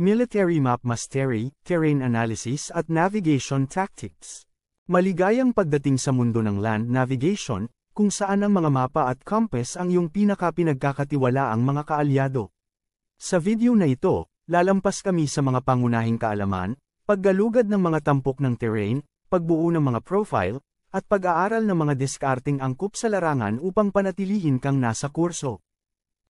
Military Map Mastery, Terrain Analysis at Navigation Tactics. Maligayang pagdating sa mundo ng land navigation, kung saan ang mga mapa at compass ang iyong pinakapinagkakatiwala ang mga kaalyado. Sa video na ito, lalampas kami sa mga pangunahing kaalaman, paggalugad ng mga tampok ng terrain, pagbuo ng mga profile, at pag-aaral ng mga diskarting angkop sa larangan upang panatilihin kang nasa kurso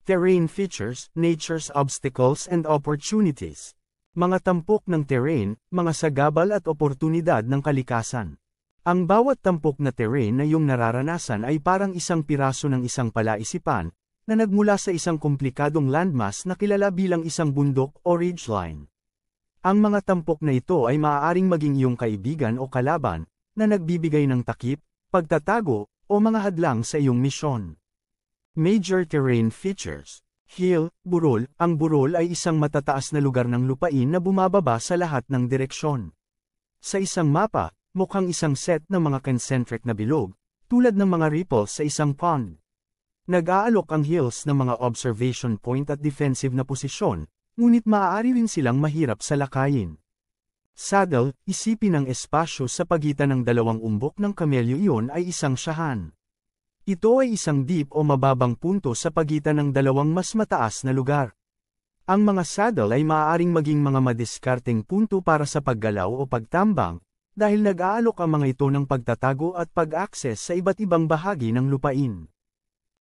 terrain features, nature's obstacles and opportunities. Mga tampok ng terrain, mga sagabal at oportunidad ng kalikasan. Ang bawat tampok na terrain na iyong nararanasan ay parang isang piraso ng isang palaisipan, na nagmula sa isang komplikadong landmass na kilala bilang isang bundok o ridgeline. Ang mga tampok na ito ay maaaring maging iyong kaibigan o kalaban, na nagbibigay ng takip, pagtatago, o mga hadlang sa iyong misyon. Major terrain features. Hill, burol, ang burol ay isang matataas na lugar ng lupain na bumababa sa lahat ng direksyon. Sa isang mapa, mukhang isang set ng mga concentric na bilog, tulad ng mga ripples sa isang pond. Nag-aalok ang hills ng mga observation point at defensive na posisyon, ngunit maaari rin silang mahirap salakayin. Saddle, isipin ang espasyo sa pagitan ng dalawang umbok ng kamelyo iyon ay isang syahan. Ito ay isang deep o mababang punto sa pagitan ng dalawang mas mataas na lugar. Ang mga saddle ay maaaring maging mga madiskarteng punto para sa paggalaw o pagtambang, dahil nag-aalok ang mga ito ng pagtatago at pag-access sa iba't ibang bahagi ng lupain.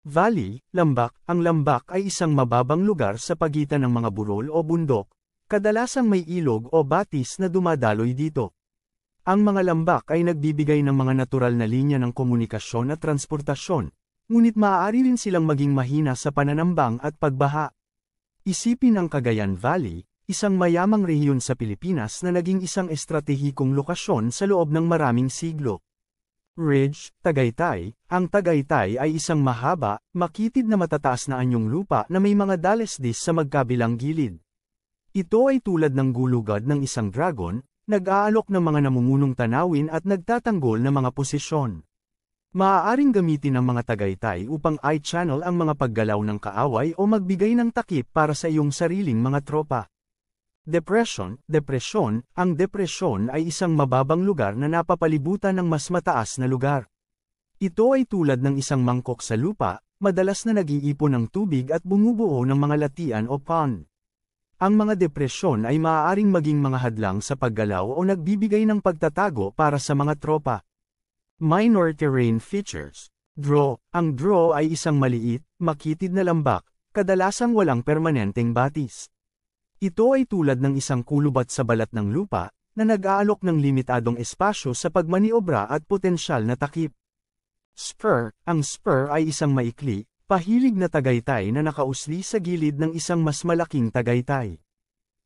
Valley, lambak, ang lambak ay isang mababang lugar sa pagitan ng mga burol o bundok, kadalasang may ilog o batis na dumadaloy dito. Ang mga lambak ay nagbibigay ng mga natural na linya ng komunikasyon at transportasyon, ngunit maaari rin silang maging mahina sa pananambang at pagbaha. Isipin ang Cagayan Valley, isang mayamang rehiyon sa Pilipinas na naging isang estratehikong lokasyon sa loob ng maraming siglo. Ridge, Tagaytay, ang Tagaytay ay isang mahaba, makitid na matataas na anyong lupa na may mga dalesdis sa magkabilang gilid. Ito ay tulad ng gulugad ng isang dragon, nag-aalok ng mga namumunong tanawin at nagtatanggol ng mga posisyon. Maaaring gamitin ng mga tagaytay upang i-channel ang mga paggalaw ng kaaway o magbigay ng takip para sa iyong sariling mga tropa. Depression, depression, ang depression ay isang mababang lugar na napapalibutan ng mas mataas na lugar. Ito ay tulad ng isang mangkok sa lupa, madalas na nag-iipon ng tubig at bumubuo ng mga latian o pond. Ang mga depresyon ay maaaring maging mga hadlang sa paggalaw o nagbibigay ng pagtatago para sa mga tropa. Minor terrain features. Draw. Ang draw ay isang maliit, makitid na lambak, kadalasang walang permanenteng batis. Ito ay tulad ng isang kulubat sa balat ng lupa, na nag-aalok ng limitadong espasyo sa pagmaniobra at potensyal na takip. Spur. Ang spur ay isang maikli, Pahilig na tagaytay na nakausli sa gilid ng isang mas malaking tagaytay.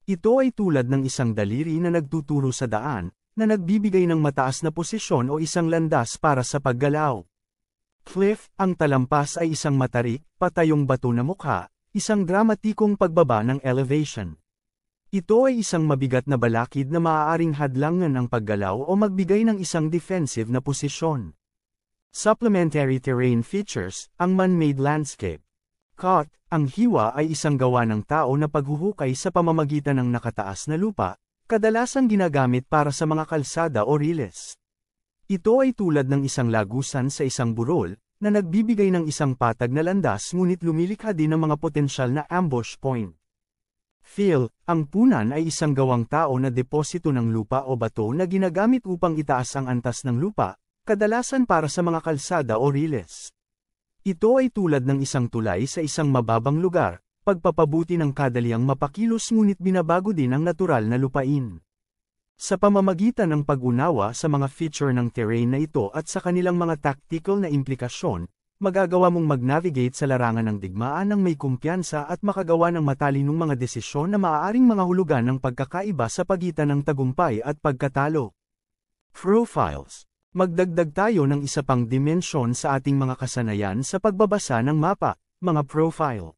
Ito ay tulad ng isang daliri na nagtuturo sa daan, na nagbibigay ng mataas na posisyon o isang landas para sa paggalaw. Cliff, ang talampas ay isang matarik, patayong bato na mukha, isang dramatikong pagbaba ng elevation. Ito ay isang mabigat na balakid na maaaring hadlangan ang paggalaw o magbigay ng isang defensive na posisyon. Supplementary terrain features, ang man-made landscape. Kot, ang hiwa ay isang gawa ng tao na paghuhukay sa pamamagitan ng nakataas na lupa, kadalasan ginagamit para sa mga kalsada o riles. Ito ay tulad ng isang lagusan sa isang burol, na nagbibigay ng isang patag na landas ngunit lumilikha din ng mga potensyal na ambush point. Phil, ang punan ay isang gawang tao na deposito ng lupa o bato na ginagamit upang itaas ang antas ng lupa, kadalasan para sa mga kalsada o riles. Ito ay tulad ng isang tulay sa isang mababang lugar, pagpapabuti ng kadaliang mapakilos ngunit binabago din ang natural na lupain. Sa pamamagitan ng pag-unawa sa mga feature ng terrain na ito at sa kanilang mga tactical na implikasyon, magagawa mong mag-navigate sa larangan ng digmaan ng may kumpiyansa at makagawa ng matalinong mga desisyon na maaaring mga hulugan ng pagkakaiba sa pagitan ng tagumpay at pagkatalo. Profiles Magdagdag tayo ng isa pang dimensyon sa ating mga kasanayan sa pagbabasa ng mapa, mga profile.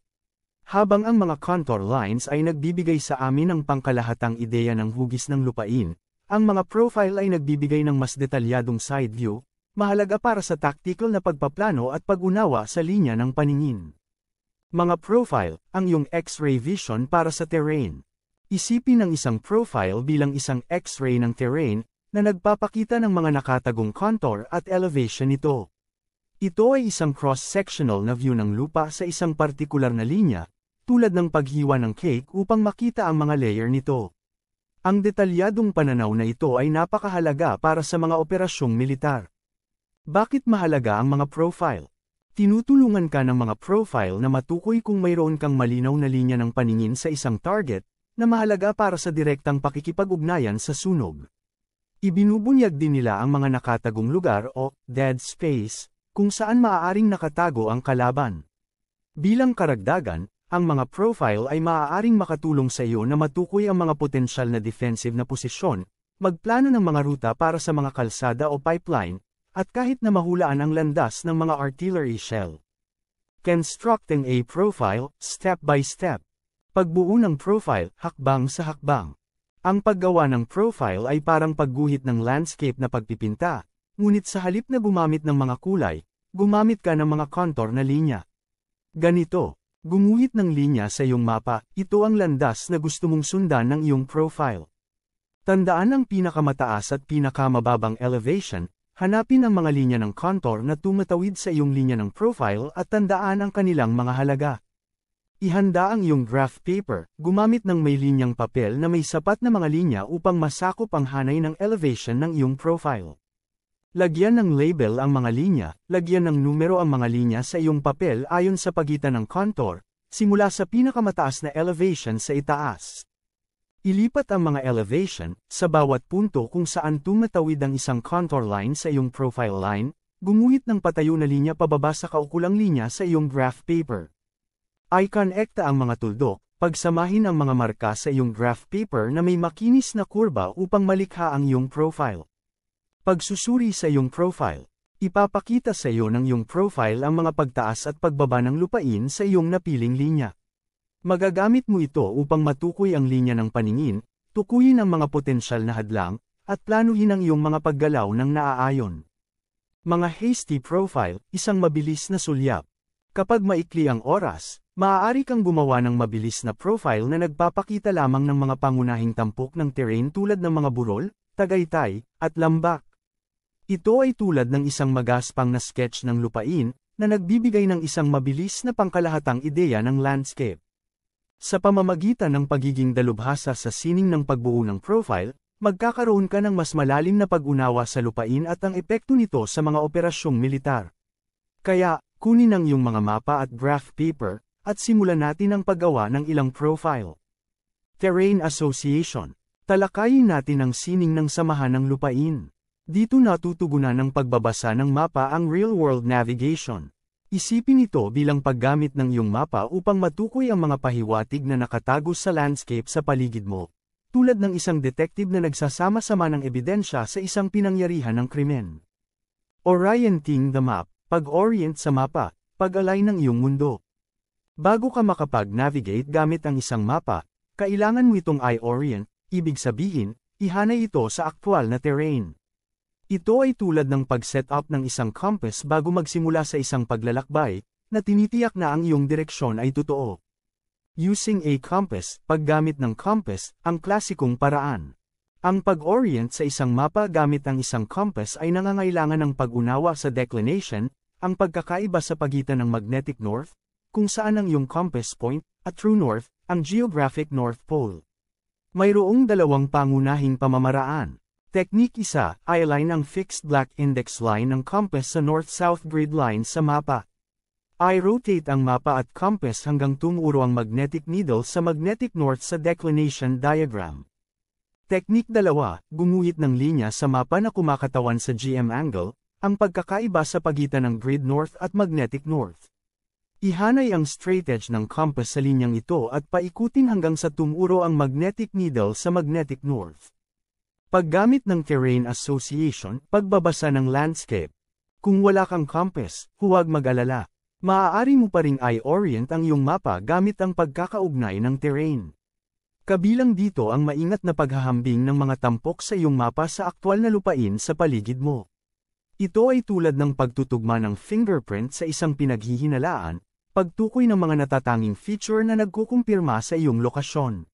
Habang ang mga contour lines ay nagbibigay sa amin ng pangkalahatang ideya ng hugis ng lupain, ang mga profile ay nagbibigay ng mas detalyadong side view, mahalaga para sa tactical na pagpaplano at pag-unawa sa linya ng paningin. Mga profile, ang iyong X-ray vision para sa terrain. Isipin ang isang profile bilang isang X-ray ng terrain na nagpapakita ng mga nakatagong contour at elevation nito. Ito ay isang cross-sectional na view ng lupa sa isang partikular na linya, tulad ng paghiwa ng cake upang makita ang mga layer nito. Ang detalyadong pananaw na ito ay napakahalaga para sa mga operasyong militar. Bakit mahalaga ang mga profile? Tinutulungan ka ng mga profile na matukoy kung mayroon kang malinaw na linya ng paningin sa isang target, na mahalaga para sa direktang pakikipag-ugnayan sa sunog. Ibinubunyag din nila ang mga nakatagong lugar o dead space, kung saan maaaring nakatago ang kalaban. Bilang karagdagan, ang mga profile ay maaaring makatulong sa iyo na matukoy ang mga potensyal na defensive na posisyon, magplano ng mga ruta para sa mga kalsada o pipeline, at kahit na mahulaan ang landas ng mga artillery shell. Constructing a profile, step by step. Pagbuo ng profile, hakbang sa hakbang. Ang paggawa ng profile ay parang pagguhit ng landscape na pagpipinta, ngunit sa halip na gumamit ng mga kulay, gumamit ka ng mga contour na linya. Ganito, gumuhit ng linya sa iyong mapa, ito ang landas na gusto mong sundan ng iyong profile. Tandaan ang pinakamataas at pinakamababang elevation, hanapin ang mga linya ng contour na tumatawid sa iyong linya ng profile at tandaan ang kanilang mga halaga. Ihanda ang iyong graph paper, gumamit ng may linyang papel na may sapat na mga linya upang masakop ang hanay ng elevation ng iyong profile. Lagyan ng label ang mga linya, lagyan ng numero ang mga linya sa iyong papel ayon sa pagitan ng contour, simula sa pinakamataas na elevation sa itaas. Ilipat ang mga elevation sa bawat punto kung saan tumatawid ang isang contour line sa iyong profile line, gumuhit ng patayo na linya pababa sa kaukulang linya sa iyong graph paper. I-connecta ang mga tuldok, pagsamahin ang mga marka sa iyong graph paper na may makinis na kurba upang malikha ang iyong profile. Pagsusuri sa iyong profile, ipapakita sa iyo ng iyong profile ang mga pagtaas at pagbaba ng lupain sa iyong napiling linya. Magagamit mo ito upang matukoy ang linya ng paningin, tukuyin ang mga potensyal na hadlang, at planuhin ang iyong mga paggalaw ng naaayon. Mga hasty profile, isang mabilis na sulyap. Kapag maikli ang oras, Maaari kang gumawa ng mabilis na profile na nagpapakita lamang ng mga pangunahing tampok ng terrain tulad ng mga burol, tagaytay, at lambak. Ito ay tulad ng isang magaspang na sketch ng lupain, na nagbibigay ng isang mabilis na pangkalahatang ideya ng landscape. Sa pamamagitan ng pagiging dalubhasa sa sining ng pagbuo ng profile, magkakaroon ka ng mas malalim na pag-unawa sa lupain at ang epekto nito sa mga operasyong militar. Kaya, kunin ang iyong mga mapa at graph paper, at simulan natin ang paggawa ng ilang profile. Terrain Association. Talakayin natin ang sining ng samahan ng lupain. Dito natutugunan ng pagbabasa ng mapa ang real-world navigation. Isipin ito bilang paggamit ng iyong mapa upang matukoy ang mga pahiwatig na nakatago sa landscape sa paligid mo. Tulad ng isang detective na nagsasama-sama ng ebidensya sa isang pinangyarihan ng krimen. Orienting the map, pag-orient sa mapa, pag-align ng iyong mundo. Bago ka makapag-navigate gamit ang isang mapa, kailangan mo itong i-orient, ibig sabihin, ihanay ito sa aktwal na terrain. Ito ay tulad ng pag-set up ng isang compass bago magsimula sa isang paglalakbay, na tinitiyak na ang iyong direksyon ay totoo. Using a compass, paggamit ng compass, ang klasikong paraan. Ang pag-orient sa isang mapa gamit ang isang compass ay nangangailangan ng pag-unawa sa declination, ang pagkakaiba sa pagitan ng magnetic north, kung saan ang iyong compass point, at true north, ang geographic North Pole. Mayroong dalawang pangunahing pamamaraan. Teknik isa, i-align ang fixed black index line ng compass sa north-south grid line sa mapa. I-rotate ang mapa at compass hanggang tumuro ang magnetic needle sa magnetic north sa declination diagram. Teknik dalawa, gumuhit ng linya sa mapa na kumakatawan sa GM angle, ang pagkakaiba sa pagitan ng grid north at magnetic north. Ihanay ang straight edge ng compass sa linyang ito at paikutin hanggang sa tumuro ang magnetic needle sa magnetic north. Paggamit ng terrain association, pagbabasa ng landscape. Kung wala kang compass, huwag mag-alala. Maaari mo pa ring i-orient ang iyong mapa gamit ang pagkakaugnay ng terrain. Kabilang dito ang maingat na paghahambing ng mga tampok sa iyong mapa sa aktwal na lupain sa paligid mo. Ito ay tulad ng pagtutugma ng fingerprint sa isang pinaghihinalaan, Pagtukoy ng mga natatanging feature na nagkukumpirma sa iyong lokasyon.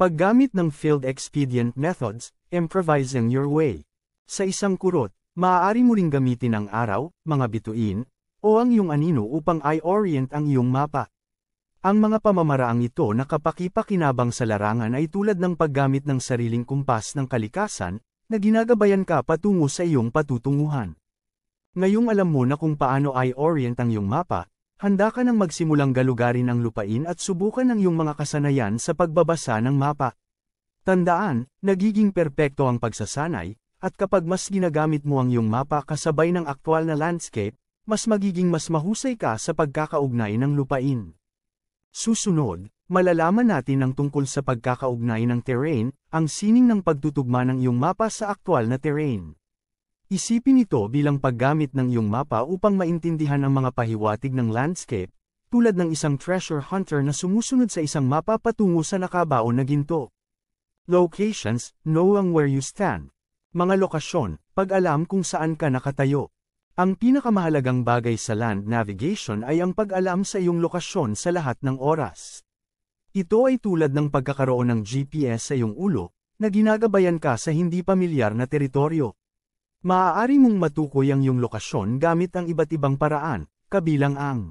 Paggamit ng Field Expedient Methods, Improvising Your Way. Sa isang kurot, maaari mo ring gamitin ang araw, mga bituin, o ang iyong anino upang i-orient ang iyong mapa. Ang mga pamamaraang ito na kapakipakinabang sa larangan ay tulad ng paggamit ng sariling kumpas ng kalikasan, na ginagabayan ka patungo sa iyong patutunguhan. Ngayong alam mo na kung paano i-orient ang iyong mapa, Handa ka nang magsimulang galugarin ang lupain at subukan ang iyong mga kasanayan sa pagbabasa ng mapa. Tandaan, nagiging perpekto ang pagsasanay, at kapag mas ginagamit mo ang iyong mapa kasabay ng aktwal na landscape, mas magiging mas mahusay ka sa pagkakaugnay ng lupain. Susunod, malalaman natin ang tungkol sa pagkakaugnay ng terrain, ang sining ng pagtutugma ng iyong mapa sa aktwal na terrain. Isipin ito bilang paggamit ng iyong mapa upang maintindihan ang mga pahiwatig ng landscape, tulad ng isang treasure hunter na sumusunod sa isang mapa patungo sa nakabaon na ginto. Locations, knowing where you stand. Mga lokasyon, pag-alam kung saan ka nakatayo. Ang pinakamahalagang bagay sa land navigation ay ang pag-alam sa iyong lokasyon sa lahat ng oras. Ito ay tulad ng pagkakaroon ng GPS sa iyong ulo, na ginagabayan ka sa hindi pamilyar na teritoryo. Maaari mong matukoy ang iyong lokasyon gamit ang iba't ibang paraan, kabilang ang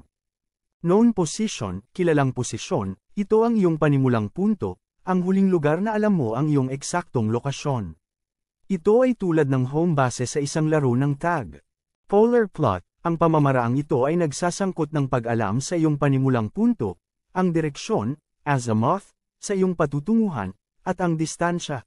Known position, kilalang posisyon, ito ang iyong panimulang punto, ang huling lugar na alam mo ang iyong eksaktong lokasyon. Ito ay tulad ng home base sa isang laro ng tag. Polar plot, ang pamamaraang ito ay nagsasangkot ng pag-alam sa iyong panimulang punto, ang direksyon, azimuth, sa iyong patutunguhan, at ang distansya.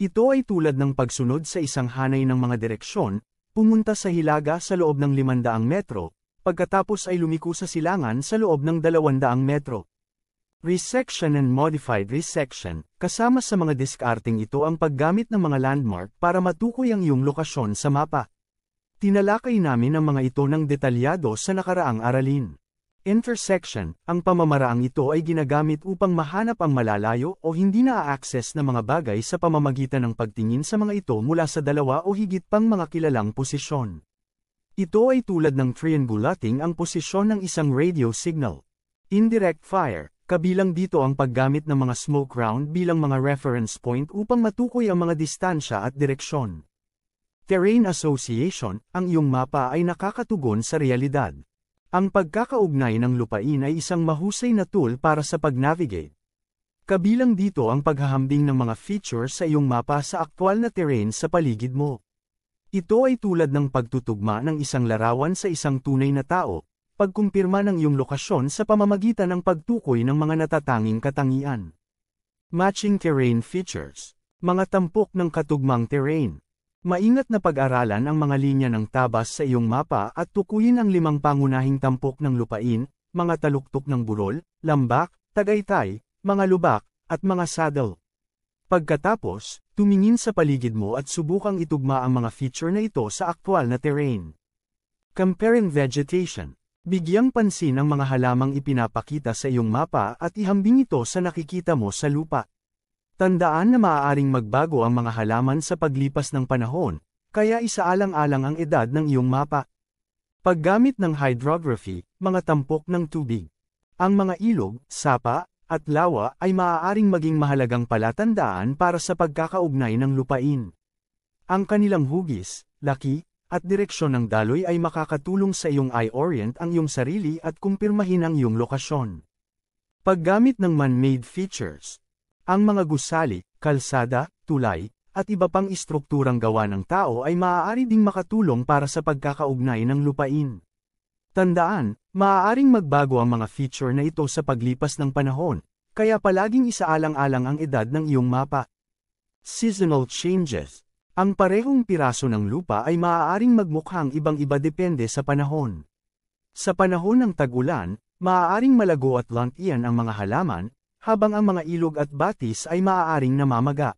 Ito ay tulad ng pagsunod sa isang hanay ng mga direksyon, pumunta sa Hilaga sa loob ng 500 metro, pagkatapos ay lumiko sa silangan sa loob ng 200 metro. Resection and modified resection, kasama sa mga diskarting ito ang paggamit ng mga landmark para matukoy ang iyong lokasyon sa mapa. Tinalakay namin ang mga ito ng detalyado sa nakaraang aralin. Intersection, ang pamamaraang ito ay ginagamit upang mahanap ang malalayo o hindi na-access na mga bagay sa pamamagitan ng pagtingin sa mga ito mula sa dalawa o higit pang mga kilalang posisyon. Ito ay tulad ng triangulating ang posisyon ng isang radio signal. Indirect fire, kabilang dito ang paggamit ng mga smoke round bilang mga reference point upang matukoy ang mga distansya at direksyon. Terrain Association, ang iyong mapa ay nakakatugon sa realidad. Ang pagkakaugnay ng lupain ay isang mahusay na tool para sa pag-navigate. Kabilang dito ang paghahambing ng mga features sa iyong mapa sa aktwal na terrain sa paligid mo. Ito ay tulad ng pagtutugma ng isang larawan sa isang tunay na tao, pagkumpirma ng iyong lokasyon sa pamamagitan ng pagtukoy ng mga natatanging katangian. Matching Terrain Features Mga tampok ng katugmang terrain Maingat na pag-aralan ang mga linya ng tabas sa iyong mapa at tukuyin ang limang pangunahing tampok ng lupain, mga taluktok ng burol, lambak, tagaytay, mga lubak, at mga saddle. Pagkatapos, tumingin sa paligid mo at subukang itugma ang mga feature na ito sa aktwal na terrain. Comparing vegetation. Bigyang pansin ang mga halamang ipinapakita sa iyong mapa at ihambing ito sa nakikita mo sa lupa. Tandaan na maaaring magbago ang mga halaman sa paglipas ng panahon, kaya isaalang-alang ang edad ng iyong mapa. Paggamit ng hydrography, mga tampok ng tubig. Ang mga ilog, sapa, at lawa ay maaaring maging mahalagang palatandaan para sa pagkakaugnay ng lupain. Ang kanilang hugis, laki, at direksyon ng daloy ay makakatulong sa iyong i-orient ang iyong sarili at kumpirmahin ang iyong lokasyon. Paggamit ng man-made features, ang mga gusali, kalsada, tulay, at iba pang istrukturang gawa ng tao ay maaari ding makatulong para sa pagkakaugnay ng lupain. Tandaan, maaaring magbago ang mga feature na ito sa paglipas ng panahon, kaya palaging isaalang-alang ang edad ng iyong mapa. Seasonal changes. Ang parehong piraso ng lupa ay maaaring magmukhang ibang-iba depende sa panahon. Sa panahon ng tagulan, maaaring malago at lantian ang mga halaman, habang ang mga ilog at batis ay maaaring namamaga.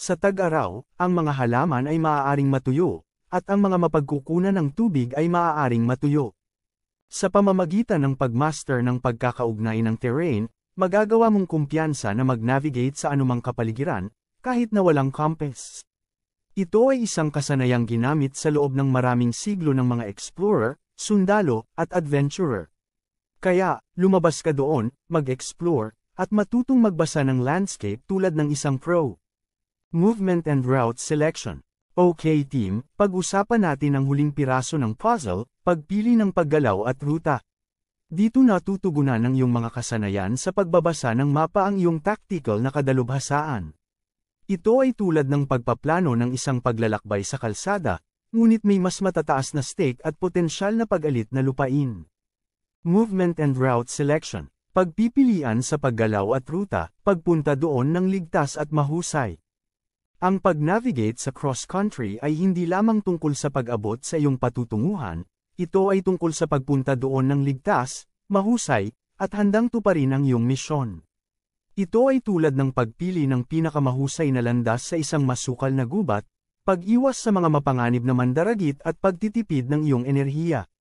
Sa tag-araw, ang mga halaman ay maaaring matuyo, at ang mga mapagkukunan ng tubig ay maaaring matuyo. Sa pamamagitan ng pagmaster ng pagkakaugnay ng terrain, magagawa mong kumpiyansa na mag-navigate sa anumang kapaligiran, kahit na walang compass. Ito ay isang kasanayang ginamit sa loob ng maraming siglo ng mga explorer, sundalo, at adventurer. Kaya, lumabas ka doon, mag-explore, at matutong magbasa ng landscape tulad ng isang pro. Movement and Route Selection Okay team, pag-usapan natin ang huling piraso ng puzzle, pagpili ng paggalaw at ruta. Dito natutugunan ng iyong mga kasanayan sa pagbabasa ng mapa ang iyong tactical na kadalubhasaan. Ito ay tulad ng pagpaplano ng isang paglalakbay sa kalsada, ngunit may mas matataas na stake at potensyal na pag-alit na lupain. Movement and Route Selection Pagpipilian sa paggalaw at ruta, pagpunta doon ng ligtas at mahusay. Ang pag-navigate sa cross-country ay hindi lamang tungkol sa pag-abot sa iyong patutunguhan, ito ay tungkol sa pagpunta doon ng ligtas, mahusay, at handang tuparin ang iyong misyon. Ito ay tulad ng pagpili ng pinakamahusay na landas sa isang masukal na gubat, pag-iwas sa mga mapanganib na mandaragit at pagtitipid ng iyong enerhiya.